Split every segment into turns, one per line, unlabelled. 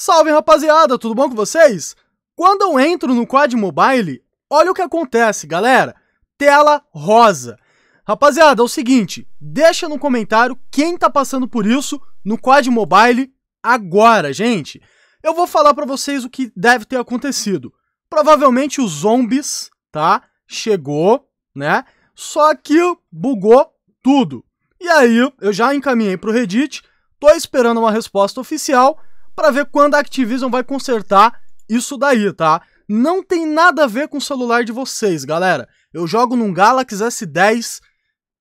Salve rapaziada, tudo bom com vocês? Quando eu entro no Quad Mobile, olha o que acontece, galera. Tela rosa. Rapaziada, é o seguinte, deixa no comentário quem tá passando por isso no Quad Mobile agora, gente. Eu vou falar para vocês o que deve ter acontecido. Provavelmente os zombies, tá? Chegou, né? Só que bugou tudo. E aí, eu já encaminhei pro Reddit, tô esperando uma resposta oficial para ver quando a Activision vai consertar isso daí, tá? Não tem nada a ver com o celular de vocês, galera. Eu jogo num Galaxy S10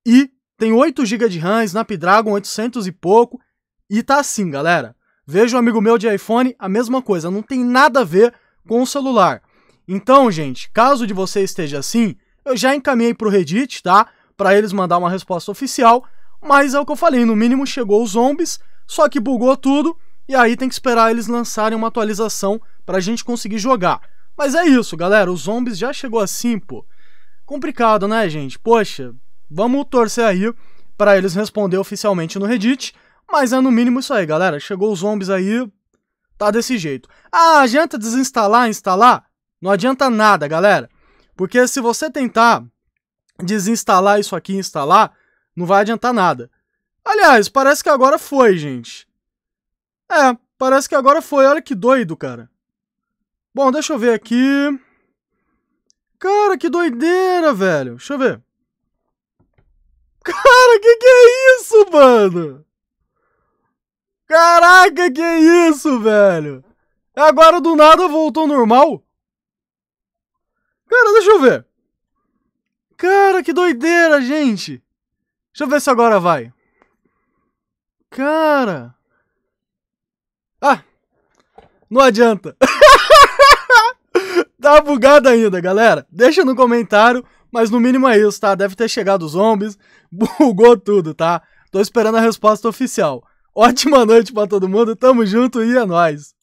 e tem 8 GB de RAM, Snapdragon 800 e pouco, e tá assim, galera. Vejo um amigo meu de iPhone, a mesma coisa, não tem nada a ver com o celular. Então, gente, caso de você esteja assim, eu já encaminhei pro Reddit, tá? Para eles mandar uma resposta oficial, mas é o que eu falei, no mínimo chegou os zombies, só que bugou tudo e aí tem que esperar eles lançarem uma atualização para a gente conseguir jogar. Mas é isso, galera. O Zombies já chegou assim, pô. Complicado, né, gente? Poxa, vamos torcer aí para eles responder oficialmente no Reddit. Mas é no mínimo isso aí, galera. Chegou os zombies aí, tá desse jeito. Ah, adianta desinstalar, instalar? Não adianta nada, galera. Porque se você tentar desinstalar isso aqui e instalar, não vai adiantar nada. Aliás, parece que agora foi, gente. É, parece que agora foi. Olha que doido, cara. Bom, deixa eu ver aqui. Cara, que doideira, velho. Deixa eu ver. Cara, que que é isso, mano? Caraca, que é isso, velho? É agora do nada voltou ao normal? Cara, deixa eu ver. Cara, que doideira, gente. Deixa eu ver se agora vai. Cara. Ah! Não adianta. tá bugado ainda, galera. Deixa no comentário, mas no mínimo é isso, tá? Deve ter chegado os zombies, bugou tudo, tá? Tô esperando a resposta oficial. Ótima noite para todo mundo, tamo junto e é nóis!